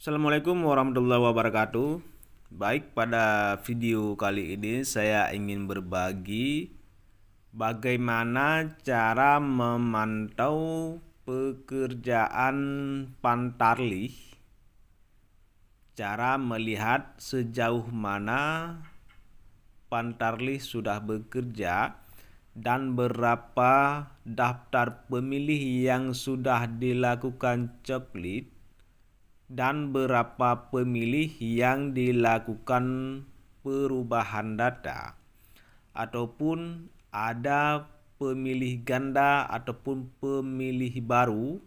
Assalamualaikum warahmatullahi wabarakatuh. Baik, pada video kali ini saya ingin berbagi bagaimana cara memantau pekerjaan pantarli, Cara melihat sejauh mana pantarli sudah bekerja dan berapa daftar pemilih yang sudah dilakukan coklit dan berapa pemilih yang dilakukan perubahan data ataupun ada pemilih ganda ataupun pemilih baru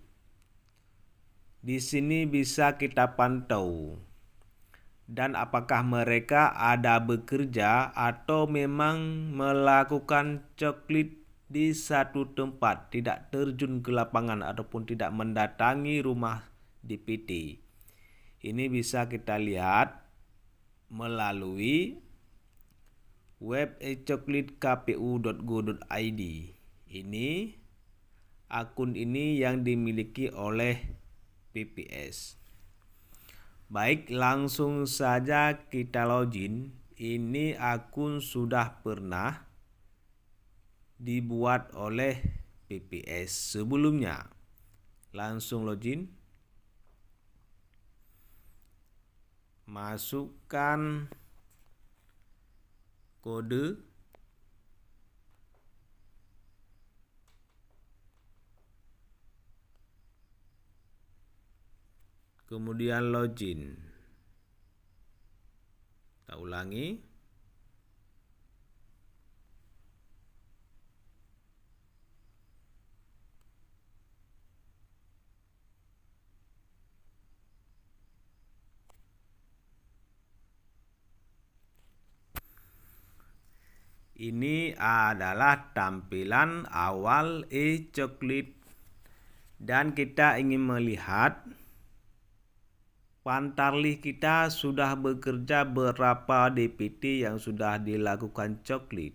di sini bisa kita pantau dan apakah mereka ada bekerja atau memang melakukan coklit di satu tempat tidak terjun ke lapangan ataupun tidak mendatangi rumah DPT. Ini bisa kita lihat melalui web ecoklitkpu.go.id. Ini akun ini yang dimiliki oleh PPS. Baik, langsung saja kita login. Ini akun sudah pernah dibuat oleh PPS sebelumnya. Langsung login. masukkan kode kemudian login kita ulangi Ini adalah tampilan awal e-coklit dan kita ingin melihat pantarli kita sudah bekerja berapa DPT yang sudah dilakukan coklit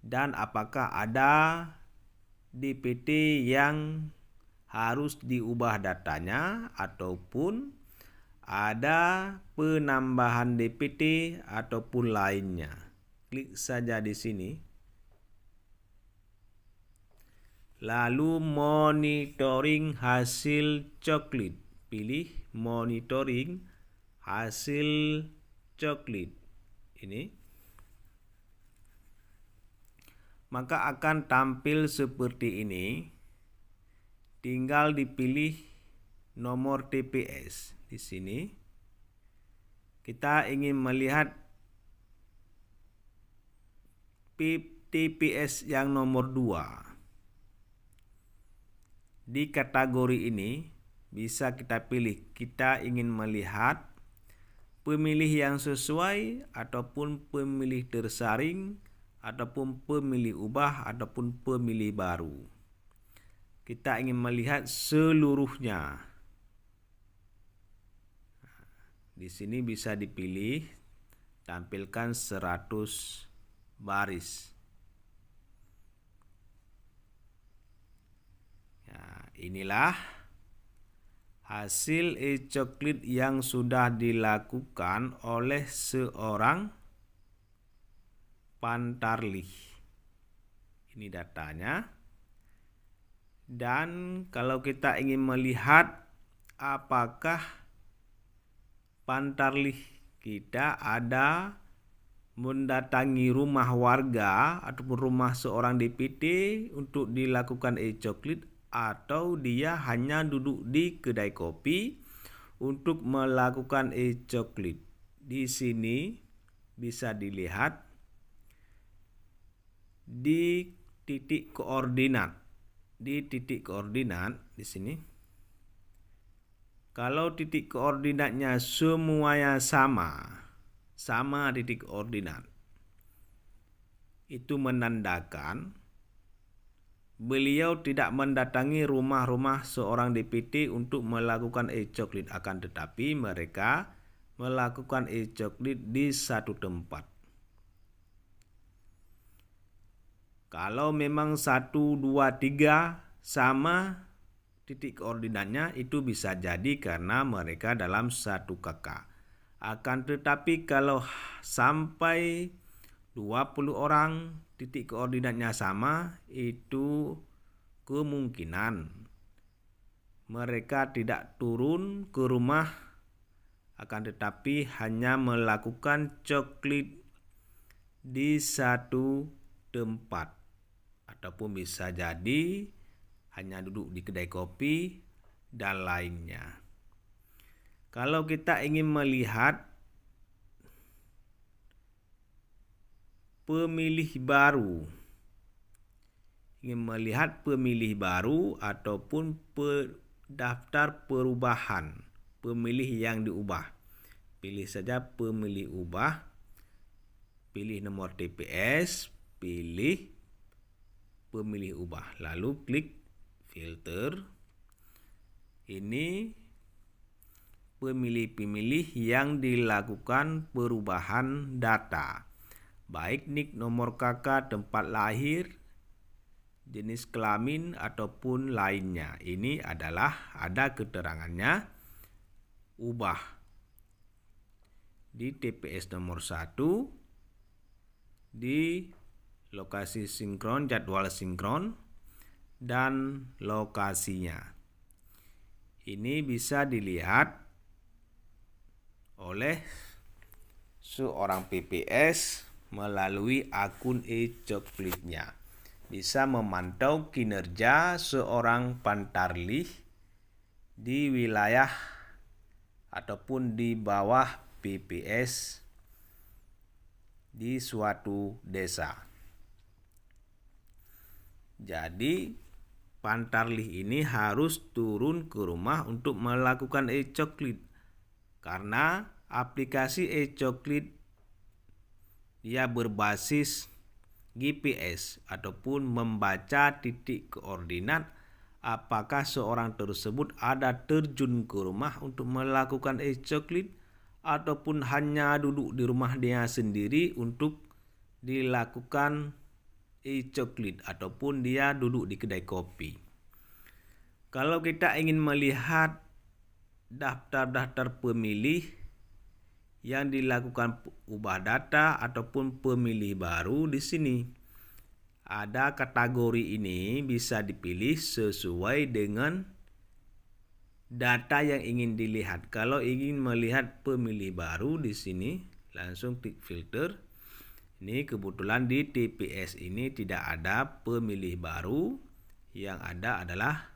dan apakah ada DPT yang harus diubah datanya ataupun ada penambahan DPT ataupun lainnya. Klik saja di sini. Lalu monitoring hasil coklit. Pilih monitoring hasil coklit. Ini. Maka akan tampil seperti ini. Tinggal dipilih nomor TPS di sini. Kita ingin melihat TPS yang nomor 2. Di kategori ini bisa kita pilih kita ingin melihat pemilih yang sesuai ataupun pemilih tersaring ataupun pemilih ubah ataupun pemilih baru. Kita ingin melihat seluruhnya. Di sini bisa dipilih tampilkan 100 baris. Nah, inilah hasil e-coklit yang sudah dilakukan oleh seorang Pantarli Ini datanya. Dan kalau kita ingin melihat apakah Pantarli kita ada mendatangi rumah warga ataupun rumah seorang DPT untuk dilakukan e coklit atau dia hanya duduk di kedai kopi untuk melakukan e coklit. Di sini bisa dilihat di titik koordinat. Di titik koordinat di sini. Kalau titik koordinatnya semuanya sama, sama titik ordinat. Itu menandakan beliau tidak mendatangi rumah-rumah seorang DPT untuk melakukan e akan tetapi mereka melakukan e di satu tempat. Kalau memang 1, 2, 3 sama titik koordinatnya itu bisa jadi karena mereka dalam satu kakak akan tetapi kalau sampai 20 orang titik koordinatnya sama itu kemungkinan mereka tidak turun ke rumah akan tetapi hanya melakukan coklit di satu tempat ataupun bisa jadi hanya duduk di kedai kopi dan lainnya. Kalau kita ingin melihat pemilih baru, ingin melihat pemilih baru ataupun pe, daftar perubahan pemilih yang diubah. Pilih saja pemilih ubah, pilih nomor TPS, pilih pemilih ubah. Lalu klik filter. Ini pemilih-pemilih yang dilakukan perubahan data, baik nik nomor KK, tempat lahir, jenis kelamin ataupun lainnya. Ini adalah ada keterangannya ubah di TPS nomor 1 di lokasi sinkron jadwal sinkron dan lokasinya. Ini bisa dilihat oleh seorang PPS melalui akun e nya Bisa memantau kinerja seorang pantarli di wilayah ataupun di bawah PPS di suatu desa. Jadi pantarlih ini harus turun ke rumah untuk melakukan e-coklit karena aplikasi e-coklit ya berbasis GPS ataupun membaca titik koordinat apakah seorang tersebut ada terjun ke rumah untuk melakukan e-coklit ataupun hanya duduk di rumah dia sendiri untuk dilakukan e-coklit ataupun dia duduk di kedai kopi. Kalau kita ingin melihat daftar-daftar pemilih yang dilakukan ubah data ataupun pemilih baru di sini. Ada kategori ini bisa dipilih sesuai dengan data yang ingin dilihat. Kalau ingin melihat pemilih baru di sini, langsung klik filter. Ini kebetulan di TPS ini tidak ada pemilih baru, yang ada adalah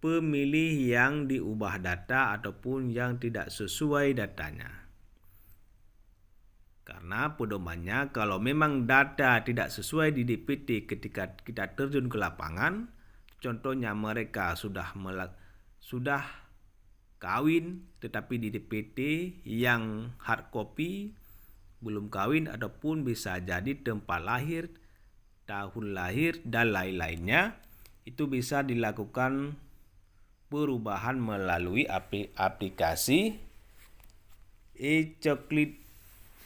pemilih yang diubah data ataupun yang tidak sesuai datanya. Karena pedomannya kalau memang data tidak sesuai di DPT ketika kita terjun ke lapangan, contohnya mereka sudah melak sudah kawin tetapi di DPT yang hard copy belum kawin ataupun bisa jadi tempat lahir, tahun lahir dan lain-lainnya itu bisa dilakukan perubahan melalui aplikasi e-coklit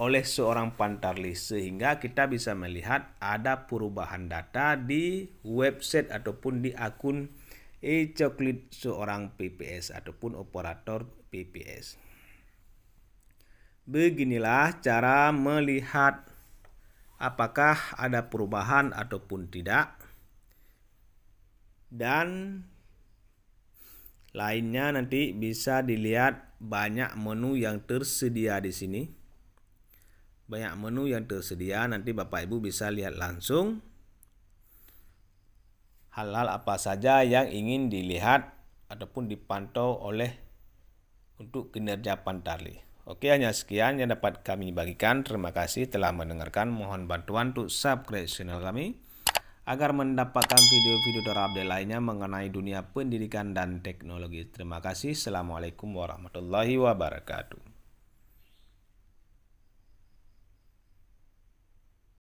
oleh seorang pantarlis sehingga kita bisa melihat ada perubahan data di website ataupun di akun e-coklit seorang PPS ataupun operator PPS. Beginilah cara melihat apakah ada perubahan ataupun tidak dan lainnya nanti bisa dilihat banyak menu yang tersedia di sini banyak menu yang tersedia nanti Bapak Ibu bisa lihat langsung hal-hal apa saja yang ingin dilihat ataupun dipantau oleh untuk kinerja Pantarli. Oke, hanya sekian yang dapat kami bagikan. Terima kasih telah mendengarkan. Mohon bantuan untuk subscribe channel kami agar mendapatkan video-video terupdate lainnya mengenai dunia pendidikan dan teknologi. Terima kasih. Assalamualaikum warahmatullahi wabarakatuh.